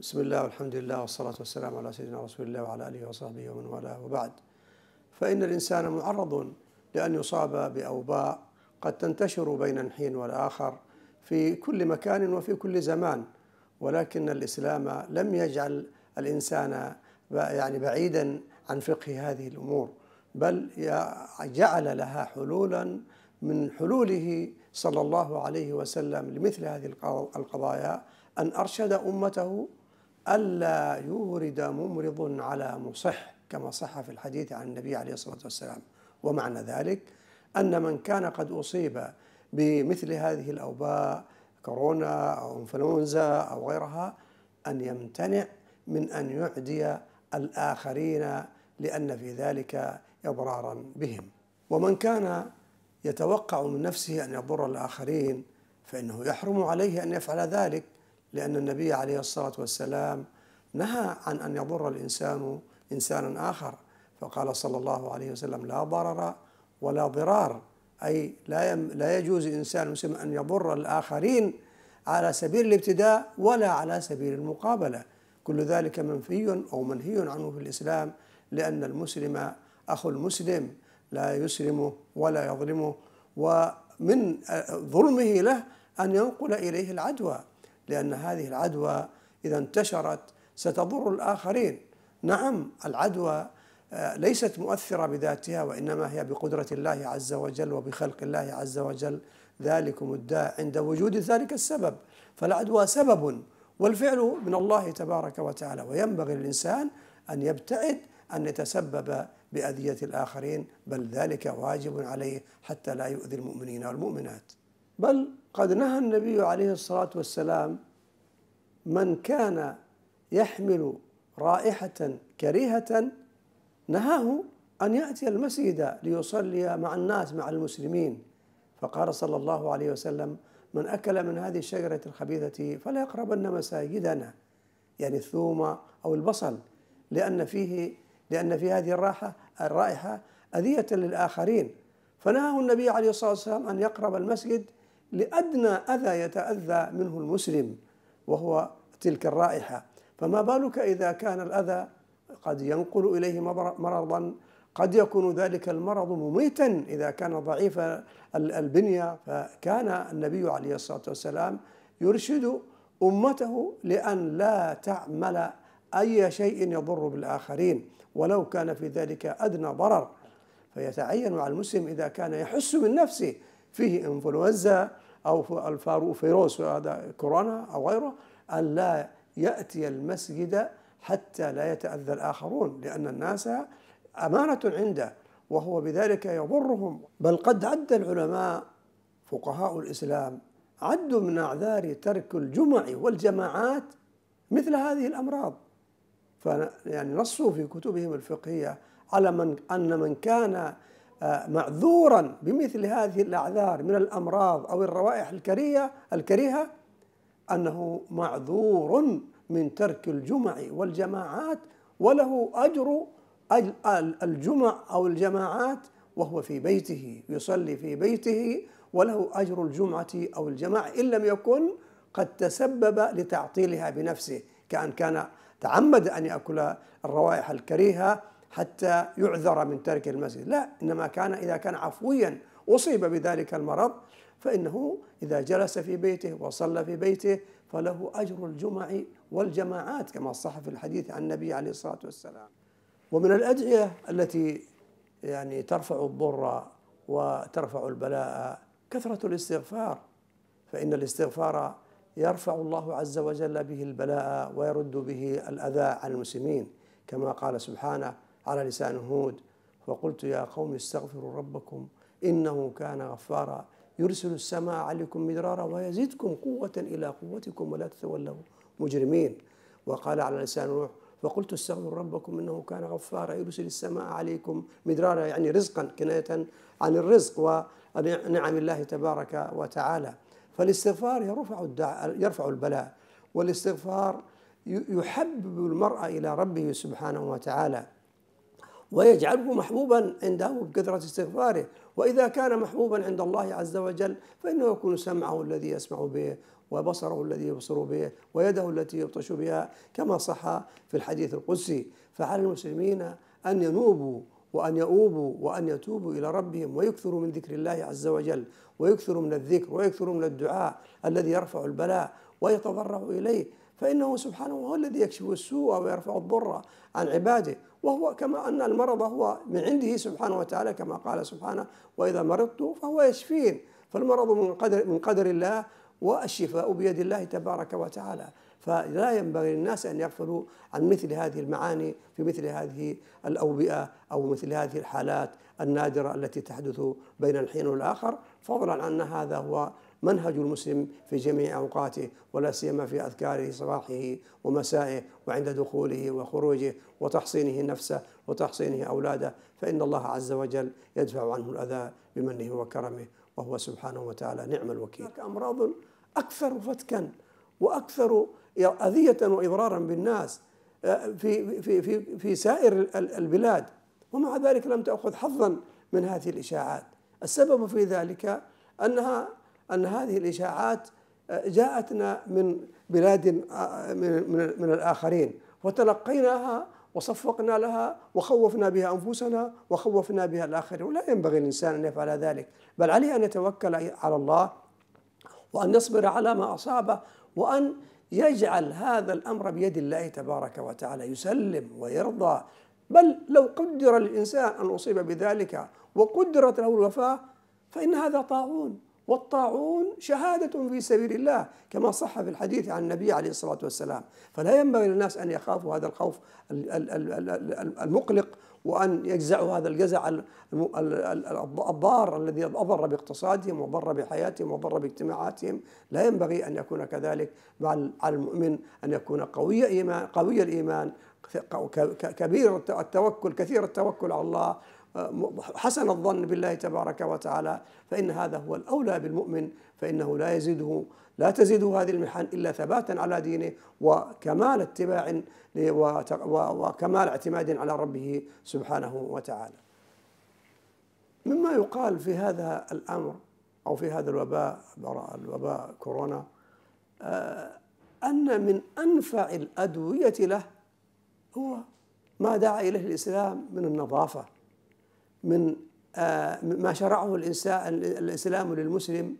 بسم الله والحمد لله والصلاة والسلام على سيدنا رسول الله وعلى آله وصحبه ومن والاه وبعد فإن الإنسان معرض لأن يصاب بأوباء قد تنتشر بين الحين والآخر في كل مكان وفي كل زمان ولكن الإسلام لم يجعل الإنسان يعني بعيدا عن فقه هذه الأمور بل جعل لها حلولا من حلوله صلى الله عليه وسلم لمثل هذه القضايا أن أرشد أمته ألا يورد ممرض على مصح كما صح في الحديث عن النبي عليه الصلاة والسلام ومعنى ذلك أن من كان قد أصيب بمثل هذه الأوباء كورونا أو إنفلونزا أو غيرها أن يمتنع من أن يعدي الآخرين لأن في ذلك إضرارا بهم ومن كان يتوقع من نفسه أن يضر الآخرين فإنه يحرم عليه أن يفعل ذلك لأن النبي عليه الصلاة والسلام نهى عن أن يضر الإنسان إنسانا آخر فقال صلى الله عليه وسلم لا ضرر ولا ضرار أي لا لا يجوز إنسان مسلم أن يضر الآخرين على سبيل الابتداء ولا على سبيل المقابلة كل ذلك منفي أو منهي عنه في الإسلام لأن المسلم أخو المسلم لا يسلمه ولا يظلمه ومن آه، ظلمه له أن ينقل إليه العدوى لأن هذه العدوى إذا انتشرت ستضر الآخرين نعم العدوى آه، ليست مؤثرة بذاتها وإنما هي بقدرة الله عز وجل وبخلق الله عز وجل ذلكم الداء عند وجود ذلك السبب فالعدوى سبب والفعل من الله تبارك وتعالى وينبغي للإنسان أن يبتعد أن يتسبب بأذية الآخرين بل ذلك واجب عليه حتى لا يؤذي المؤمنين والمؤمنات بل قد نهى النبي عليه الصلاة والسلام من كان يحمل رائحة كريهة نهاه أن يأتي المسجد ليصلي مع الناس مع المسلمين فقال صلى الله عليه وسلم من أكل من هذه الشجرة الخبيثة فلا يقربن مساجدنا يعني الثوم أو البصل لأن فيه لأن في هذه الراحة الرائحة أذية للآخرين فنهاه النبي عليه الصلاة والسلام أن يقرب المسجد لأدنى أذى يتأذى منه المسلم وهو تلك الرائحة فما بالك إذا كان الأذى قد ينقل إليه مرضا قد يكون ذلك المرض مميتا إذا كان ضعيف البنية فكان النبي عليه الصلاة والسلام يرشد أمته لأن لا تعمل أي شيء يضر بالآخرين ولو كان في ذلك أدنى ضرر فيتعين على المسلم إذا كان يحس من نفسه فيه انفلونزا أو الفيروس هذا كورونا أو غيره أن لا يأتي المسجد حتى لا يتأذى الآخرون لأن الناس أمانة عنده وهو بذلك يضرهم بل قد عد العلماء فقهاء الإسلام عدوا من أعذار ترك الجمع والجماعات مثل هذه الأمراض يعني نصوا في كتبهم الفقهية على من أن من كان معذورا بمثل هذه الاعذار من الامراض او الروائح الكريه الكريهه انه معذور من ترك الجمع والجماعات وله اجر الجمع او الجماعات وهو في بيته يصلي في بيته وله اجر الجمعه او الجماعه ان لم يكن قد تسبب لتعطيلها بنفسه كان كان تعمد ان ياكل الروائح الكريهه حتى يعذر من ترك المسجد لا إنما كان إذا كان عفويا أصيب بذلك المرض فإنه إذا جلس في بيته وصلى في بيته فله أجر الجمع والجماعات كما صح في الحديث عن النبي عليه الصلاة والسلام ومن الأدعية التي يعني ترفع الضر وترفع البلاء كثرة الاستغفار فإن الاستغفار يرفع الله عز وجل به البلاء ويرد به الأذى عن المسلمين كما قال سبحانه على لسان هود فقلت يا قوم استغفروا ربكم إنه كان غفارا يرسل السماء عليكم مدرارا ويزيدكم قوة إلى قوتكم ولا تتولوا مجرمين وقال على لسان روح فقلت استغفروا ربكم انه كان غفارا يرسل السماء عليكم مدرارا يعني رزقا كنايه عن الرزق ونعم الله تبارك وتعالى فالاستغفار يرفع يرفع البلاء والاستغفار يحبب المرأة الى ربه سبحانه وتعالى ويجعله محبوبا عنده بكثرة استغفاره وإذا كان محبوبا عند الله عز وجل فإنه يكون سمعه الذي يسمع به وبصره الذي يبصر به ويده التي يبطش بها كما صح في الحديث القدسي فعلى المسلمين أن ينوبوا وأن يؤوبوا وأن يتوبوا إلى ربهم ويكثروا من ذكر الله عز وجل ويكثروا من الذكر ويكثروا من الدعاء الذي يرفع البلاء ويتضرع إليه فإنه سبحانه هو الذي يكشف السوء ويرفع الضر عن عباده وهو كما أن المرض هو من عنده سبحانه وتعالى كما قال سبحانه وإذا مرضت فهو يشفين فالمرض من قدر, من قدر الله والشفاء بيد الله تبارك وتعالى فلا ينبغي للناس أن يغفلوا عن مثل هذه المعاني في مثل هذه الأوبئة أو مثل هذه الحالات النادرة التي تحدث بين الحين والآخر فضلا عن هذا هو منهج المسلم في جميع اوقاته ولا سيما في اذكاره صباحه ومسائه وعند دخوله وخروجه وتحصينه نفسه وتحصينه اولاده فان الله عز وجل يدفع عنه الاذى بمنه وكرمه وهو سبحانه وتعالى نعم الوكيل. هناك امراض اكثر فتكا واكثر اذيه واضرارا بالناس آه، في في في في سائر البلاد ومع ذلك لم تأخذ حظا من هذه الإشاعات السبب في ذلك أنها أن هذه الإشاعات آه، جاءتنا من بلاد آه، من, الآخرين وتلقيناها وصفقنا لها وخوفنا بها أنفسنا وخوفنا بها الآخرين ولا ينبغي الإنسان أن يفعل ذلك بل عليه أن يتوكل على الله وأن يصبر على ما أصابه وأن يجعل هذا الأمر بيد الله تبارك وتعالى يسلم ويرضى بل لو قدر للإنسان أن أصيب بذلك وقدرت له الوفاة فإن هذا طاعون والطاعون شهادة في سبيل الله كما صح في الحديث عن النبي عليه الصلاة والسلام فلا ينبغي للناس أن يخافوا هذا الخوف المقلق وأن يجزعوا هذا الجزع الضار الذي أضر باقتصادهم وضر بحياتهم وضر باجتماعاتهم لا ينبغي أن يكون كذلك على المؤمن أن يكون قوي إيمان قوي الإيمان كبير التوكل كثير التوكل على الله آه، حسن الظن بالله تبارك وتعالى فإن هذا هو الأولى بالمؤمن فإنه لا يزيده لا تزيده هذه المحن إلا ثباتا على دينه وكمال اتباع وكمال اعتماد على ربه سبحانه وتعالى مما يقال في هذا الأمر أو في هذا الوباء الوباء كورونا آه، أن من أنفع الأدوية له هو ما دعا إليه الإسلام من النظافة من آه، ما شرعه الإنسان الإسلام للمسلم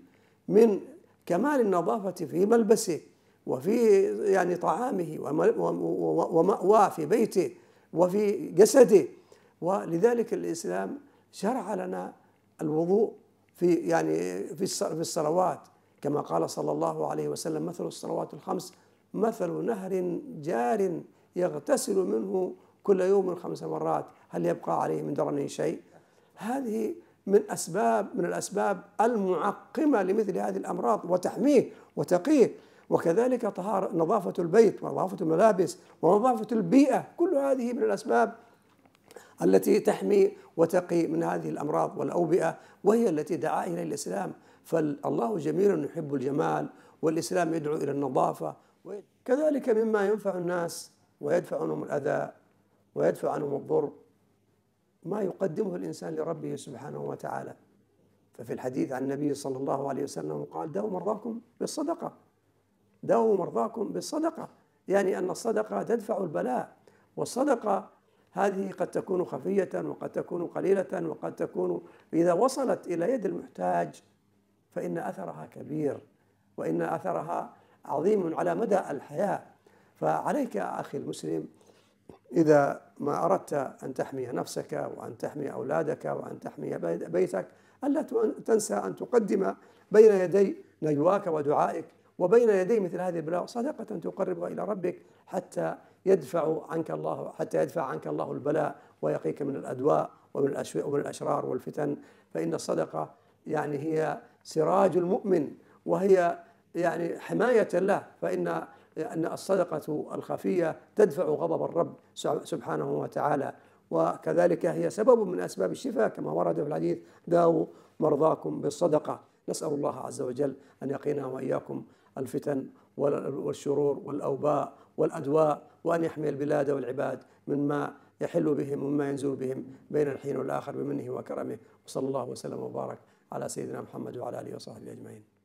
من كمال النظافة في ملبسه وفي يعني طعامه ومأواه في بيته وفي جسده ولذلك الإسلام شرع لنا الوضوء في يعني في في الصلوات كما قال صلى الله عليه وسلم مثل الصلوات الخمس مثل نهر جار يغتسل منه كل يوم خمس مرات هل يبقى عليه من درنه شيء هذه من أسباب من الأسباب المعقمة لمثل هذه الأمراض وتحميه وتقيه وكذلك طهارة نظافة البيت ونظافة الملابس ونظافة البيئة كل هذه من الأسباب التي تحمي وتقي من هذه الأمراض والأوبئة وهي التي دعا إلى الإسلام فالله جميل يحب الجمال والإسلام يدعو إلى النظافة كذلك مما ينفع الناس ويدفع عنهم الأذى ويدفع عنهم الضر ما يقدمه الإنسان لربه سبحانه وتعالى ففي الحديث عن النبي صلى الله عليه وسلم قال داووا مرضاكم بالصدقة داووا مرضاكم بالصدقة يعني أن الصدقة تدفع البلاء والصدقة هذه قد تكون خفية وقد تكون قليلة وقد تكون إذا وصلت إلى يد المحتاج فإن أثرها كبير وإن أثرها عظيم على مدى الحياة فعليك يا أخي المسلم إذا ما أردت أن تحمي نفسك وأن تحمي أولادك وأن تحمي بيتك ألا تنسى أن تقدم بين يدي نجواك ودعائك وبين يدي مثل هذه البلاء صدقة تقربها إلى ربك حتى يدفع عنك الله حتى يدفع عنك الله البلاء ويقيك من الأدواء ومن ومن الأشرار والفتن فإن الصدقة يعني هي سراج المؤمن وهي يعني حماية له فإن أن الصدقة الخفية تدفع غضب الرب سبحانه وتعالى وكذلك هي سبب من أسباب الشفاء كما ورد في الحديث داو مرضاكم بالصدقة نسأل الله عز وجل أن يقينا وإياكم الفتن والشرور والأوباء والأدواء وأن يحمي البلاد والعباد مما يحل بهم وما ينزل بهم بين الحين والآخر بمنه وكرمه وصلى الله وسلم وبارك على سيدنا محمد وعلى آله وصحبه أجمعين